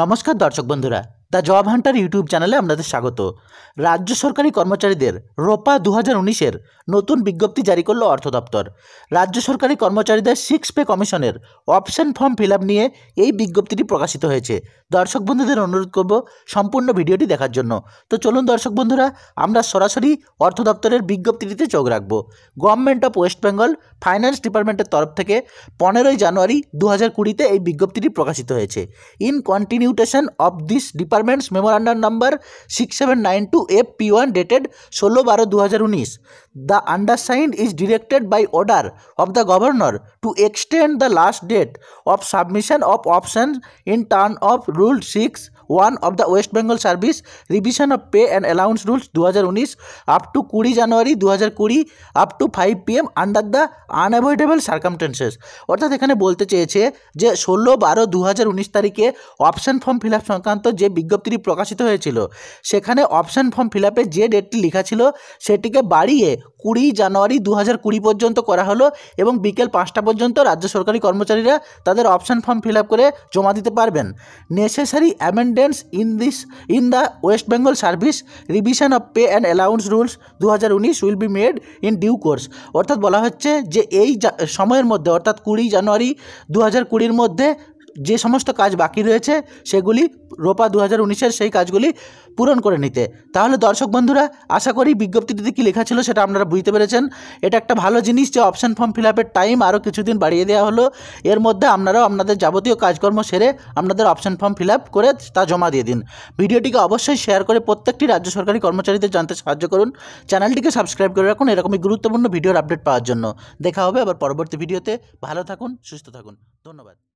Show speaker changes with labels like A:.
A: নমস্কার দর্শক বন্ধুরা দ্য জব হান্টার ইউটিউব চ্যানেলে আপনাদের স্বাগত রাজ্য সরকারি কর্মচারীদের রোপা দু হাজার উনিশের নতুন বিজ্ঞপ্তি জারি করল অর্থ দপ্তর রাজ্য সরকারি কর্মচারীদের সিক্স পে কমিশনের অপশন ফর্ম ফিল নিয়ে এই বিজ্ঞপ্তিটি প্রকাশিত হয়েছে দর্শক বন্ধুদের অনুরোধ করব সম্পূর্ণ ভিডিওটি দেখার জন্য তো চলুন দর্শক বন্ধুরা আমরা সরাসরি অর্থ দপ্তরের বিজ্ঞপ্তিটিতে চোখ রাখব government of West Bengal finance ডিপার্টমেন্টের তরফ থেকে পনেরোই জানুয়ারি দু হাজার কুড়িতে এই বিজ্ঞপ্তিটি প্রকাশিত হয়েছে in continuation of this department department's memorandum number six seven nine two F P one dated ষোলো বারো দু হাজার উনিশ the undersigned is directed by order of the governor to extend the last date of submission of option in terms of rule six one of the West Bengal service revision of pay and allowance rules দু up to কুড়ি জানুয়ারি দু কুড়ি up to five PM under the unavoidable circumstances অর্থাৎ এখানে বলতে চেয়েছে যে ষোলো বারো দু তারিখে অপশান ফর্ম ফিল আপ সংক্রান্ত যে বিজ্ঞপ্তিটি প্রকাশিত হয়েছিল সেখানে অপশান ফর্ম ফিল আপে যে ডেটটি লেখা ছিল সেটিকে বাড়িয়ে কুড়ি জানুয়ারি দু পর্যন্ত করা হলো এবং বিকেল পাঁচটা পর্যন্ত রাজ্য সরকারি কর্মচারীরা তাদের অপশান ফর্ম ফিল আপ করে জমা দিতে পারবেন necessary amendments in this in the West Bengal service revision of pay and allowance rules দু হাজার উনিশ will be made in due course অর্থাৎ বলা হচ্ছে যে এই সময়ের মধ্যে অর্থাৎ কুড়ি জানুয়ারি দু হাজার কুড়ির মধ্যে যে সমস্ত কাজ বাকি রয়েছে সেগুলি রোপা দু হাজার উনিশের সেই কাজগুলি পূরণ করে নিতে তাহলে দর্শক বন্ধুরা আশা করি বিজ্ঞপ্তিটিতে কী লেখা ছিল সেটা আপনারা বুঝতে পেরেছেন এটা একটা ভালো জিনিস যে অপশান ফর্ম ফিল আপের টাইম আরও কিছুদিন বাড়িয়ে দেওয়া হলো এর মধ্যে আপনারাও আপনাদের যাবতীয় কাজকর্ম সেরে আপনাদের অপশান ফর্ম ফিল করে তা জমা দিয়ে দিন ভিডিওটিকে অবশ্যই শেয়ার করে প্রত্যেকটি রাজ্য সরকারি কর্মচারীদের জানতে সাহায্য করুন চ্যানেলটিকে সাবস্ক্রাইব করে রাখুন এরকমই গুরুত্বপূর্ণ ভিডিওর আপডেট পাওয়ার জন্য দেখা হবে আবার পরবর্তী ভিডিওতে ভালো থাকুন সুস্থ থাকুন ধন্যবাদ